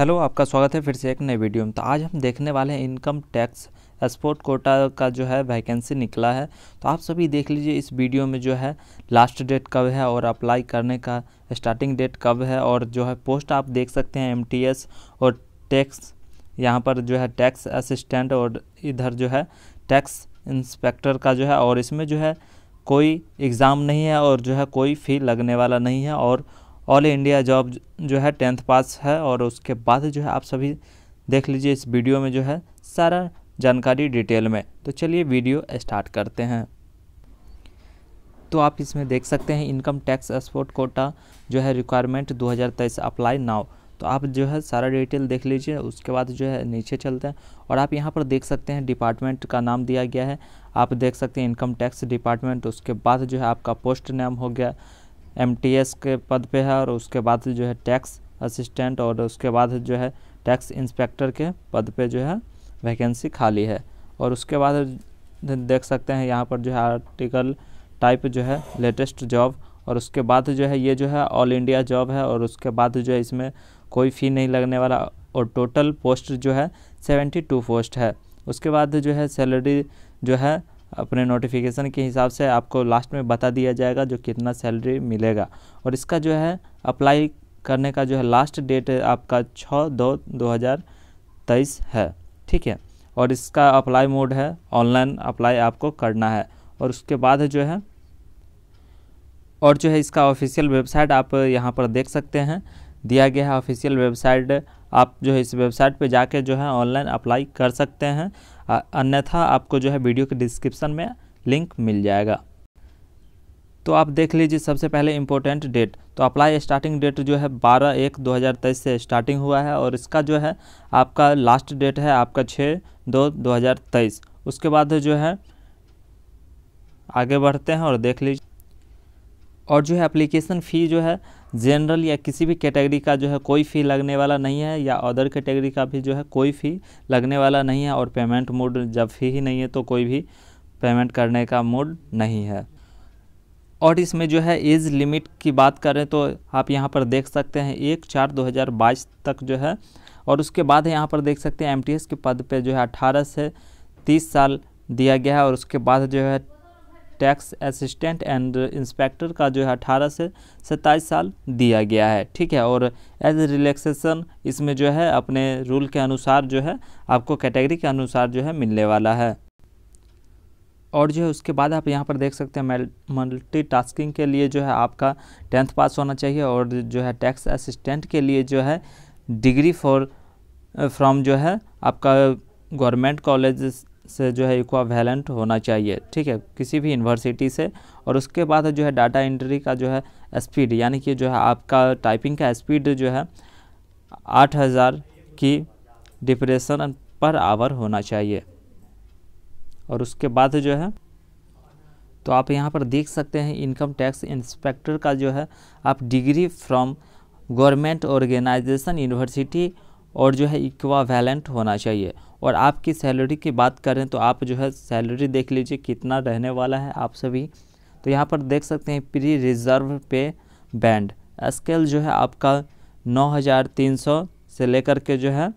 hello आपका स्वागत है फिर से एक नए वीडियो में तो आज हम देखने वाले हैं इनकम टैक्स एक्सपोर्ट कोटा का जो है वैकेंसी निकला है तो आप सभी देख लीजिए इस वीडियो में जो है लास्ट डेट कब है और अप्लाई करने का स्टार्टिंग डेट कब है और जो है पोस्ट आप देख सकते हैं एमटीएस और टैक्स यहाँ पर जो है टैक्स असिस्टेंट और इधर जो है टैक्स इंस्पेक्टर का जो है और इसमें जो है कोई एग्ज़ाम नहीं है और जो है कोई फ़ी लगने वाला नहीं है और ऑल इंडिया जॉब जो है टेंथ पास है और उसके बाद जो है आप सभी देख लीजिए इस वीडियो में जो है सारा जानकारी डिटेल में तो चलिए वीडियो स्टार्ट करते हैं तो आप इसमें देख सकते हैं इनकम टैक्स एक्सपोर्ट कोटा जो है रिक्वायरमेंट 2023 अप्लाई नाउ तो आप जो है सारा डिटेल देख लीजिए उसके बाद जो है नीचे चलते हैं और आप यहाँ पर देख सकते हैं डिपार्टमेंट का नाम दिया गया है आप देख सकते हैं इनकम टैक्स डिपार्टमेंट उसके बाद जो है आपका पोस्ट नाम हो गया एम के पद पे है और उसके बाद जो है टैक्स असिस्टेंट और उसके बाद जो है टैक्स इंस्पेक्टर के पद पे जो है वैकेंसी खाली है और उसके बाद देख सकते हैं यहाँ पर जो है आर्टिकल टाइप जो है लेटेस्ट जॉब और उसके बाद जो है ये जो है ऑल इंडिया जॉब है और उसके बाद जो है इसमें कोई फ़ी नहीं लगने वाला और टोटल पोस्ट जो है सेवेंटी टू पोस्ट है उसके बाद जो है सैलरी जो है अपने नोटिफिकेशन के हिसाब से आपको लास्ट में बता दिया जाएगा जो कितना सैलरी मिलेगा और इसका जो है अप्लाई करने का जो है लास्ट डेट आपका छः दो दो हज़ार तेईस है ठीक है और इसका अप्लाई मोड है ऑनलाइन अप्लाई आपको करना है और उसके बाद जो है और जो है इसका ऑफिशियल वेबसाइट आप यहाँ पर देख सकते हैं दिया गया है ऑफिशियल वेबसाइट आप जो है इस वेबसाइट पे जाके जो है ऑनलाइन अप्लाई कर सकते हैं अन्यथा आपको जो है वीडियो के डिस्क्रिप्सन में लिंक मिल जाएगा तो आप देख लीजिए सबसे पहले इम्पोर्टेंट डेट तो अप्लाई स्टार्टिंग डेट जो है 12 एक 2023 से स्टार्टिंग हुआ है और इसका जो है आपका लास्ट डेट है आपका 6 दो 2023 उसके बाद जो है आगे बढ़ते हैं और देख लीजिए और जो है एप्लीकेशन फ़ी जो है जनरल या किसी भी कैटेगरी का जो है कोई फ़ी लगने वाला नहीं है या अदर कैटेगरी का भी जो है कोई फ़ी लगने वाला नहीं है और पेमेंट मोड जब फ़ी ही नहीं है तो कोई भी पेमेंट करने का मोड नहीं है और इसमें जो है एज लिमिट की बात करें तो आप यहाँ पर देख सकते हैं एक चार बाईस तक जो है और उसके बाद यहाँ पर देख सकते हैं एस के पद पर जो है अठारह से तीस साल दिया गया है और उसके बाद जो है टैक्स असिस्टेंट एंड इंस्पेक्टर का जो है अठारह से सत्ताईस साल दिया गया है ठीक है और एज रिलैक्सेशन इसमें जो है अपने रूल के अनुसार जो है आपको कैटेगरी के अनुसार जो है मिलने वाला है और जो है उसके बाद आप यहाँ पर देख सकते हैं मल्टीटास्किंग के लिए जो है आपका टेंथ पास होना चाहिए और जो है टैक्स असिस्टेंट के लिए जो है डिग्री फॉर फ्रॉम जो है आपका गवर्नमेंट कॉलेज से जो है इक्वावेलेंट होना चाहिए ठीक है किसी भी यूनिवर्सिटी से और उसके बाद जो है डाटा एंट्री का जो है स्पीड यानी कि जो है आपका टाइपिंग का स्पीड जो है आठ हज़ार की डिप्रेशन पर आवर होना चाहिए और उसके बाद जो है तो आप यहाँ पर देख सकते हैं इनकम टैक्स इंस्पेक्टर का जो है आप degree from government organisation university और जो है इक्वा वैलेंट होना चाहिए और आपकी सैलरी की बात करें तो आप जो है सैलरी देख लीजिए कितना रहने वाला है आप सभी तो यहाँ पर देख सकते हैं pre reserve pay band scale जो है आपका 9,300 से लेकर के जो है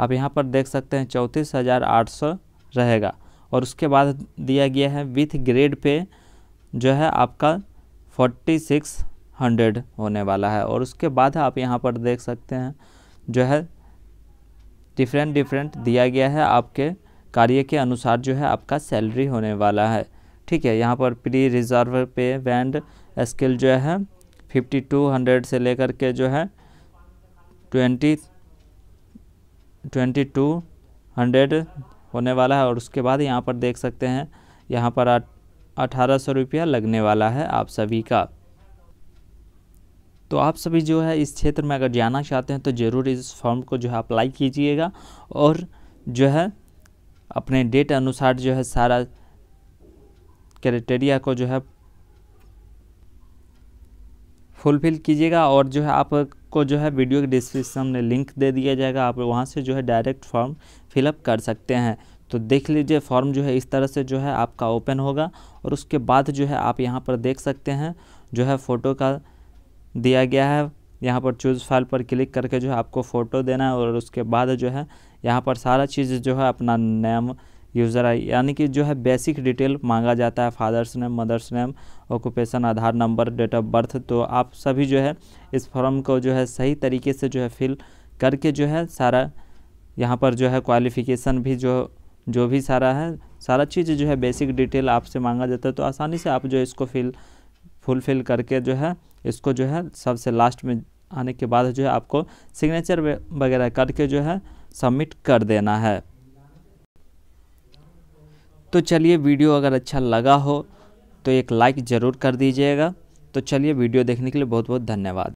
आप यहाँ पर देख सकते हैं चौंतीस हज़ार आठ सौ रहेगा और उसके बाद दिया गया है विथ ग्रेड पे जो है आपका फोर्टी सिक्स हंड्रेड होने वाला है और उसके बाद आप यहाँ पर देख सकते हैं जो है डिफरेंट डिफरेंट दिया गया है आपके कार्य के अनुसार जो है आपका सैलरी होने वाला है ठीक है यहाँ पर pre reserve pay band scale जो है फिफ्टी टू हंड्रेड से लेकर के जो है ट्वेंटी ट्वेंटी टू हंड्रेड होने वाला है और उसके बाद यहाँ पर देख सकते हैं यहाँ पर अठारह सौ रुपया लगने वाला है आप सभी का तो आप सभी जो है इस क्षेत्र में अगर जाना चाहते हैं तो ज़रूर इस फॉर्म को जो है अप्लाई कीजिएगा और जो है अपने डेट अनुसार जो है सारा क्राइटेरिया को जो है फुलफिल कीजिएगा और जो है आपको जो है वीडियो के डिस्क्रिप्शन में लिंक दे दिया जाएगा आप वहाँ से जो है डायरेक्ट फॉर्म फिलअप कर सकते हैं तो देख लीजिए फॉर्म जो है इस तरह से जो है आपका ओपन होगा और उसके बाद जो है आप यहाँ पर देख सकते हैं जो है फ़ोटो का दिया गया है यहाँ पर चूज़ फाइल पर क्लिक करके जो है आपको फ़ोटो देना है और उसके बाद जो है यहाँ पर सारा चीज़ जो है अपना नेम यूज़र आई यानी कि जो है बेसिक डिटेल मांगा जाता है father's name mother's name occupation Aadhaar number date of birth तो आप सभी जो है इस फॉर्म को जो है सही तरीके से जो है फिल करके जो है सारा यहाँ पर जो है क्वालिफिकेशन भी जो जो भी सारा है सारा चीज़ जो है बेसिक डिटेल आपसे मांगा जाता है तो आसानी से आप जो है इसको फिल फुलफिल करके जो है इसको जो है सबसे लास्ट में आने के बाद जो है आपको सिग्नेचर वगैरह करके जो है सबमिट कर देना है तो चलिए वीडियो अगर अच्छा लगा हो तो एक लाइक ज़रूर कर दीजिएगा तो चलिए वीडियो देखने के लिए बहुत बहुत धन्यवाद